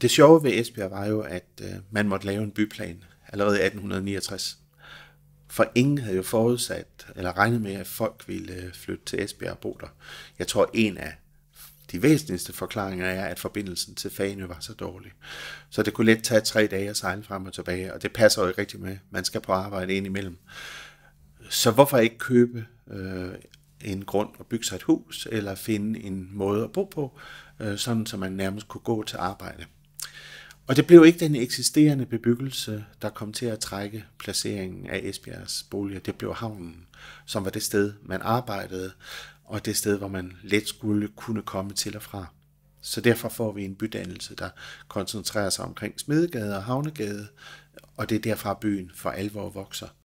Det sjove ved Esbjerg var jo, at øh, man måtte lave en byplan allerede i 1869. For ingen havde jo forudsat eller regnet med, at folk ville øh, flytte til Esbjerg og bo der. Jeg tror, en af de væsentligste forklaringer er, at forbindelsen til Fane var så dårlig. Så det kunne let tage tre dage at sejle frem og tilbage, og det passer jo ikke rigtig med. Man skal på arbejde ind imellem. Så hvorfor ikke købe øh, en grund og bygge sig et hus, eller finde en måde at bo på, øh, sådan så man nærmest kunne gå til arbejde. Og det blev ikke den eksisterende bebyggelse, der kom til at trække placeringen af Esbjergs boliger. Det blev havnen, som var det sted, man arbejdede, og det sted, hvor man let skulle kunne komme til og fra. Så derfor får vi en bydannelse, der koncentrerer sig omkring Smedegade og Havnegade, og det er derfra byen for alvor vokser.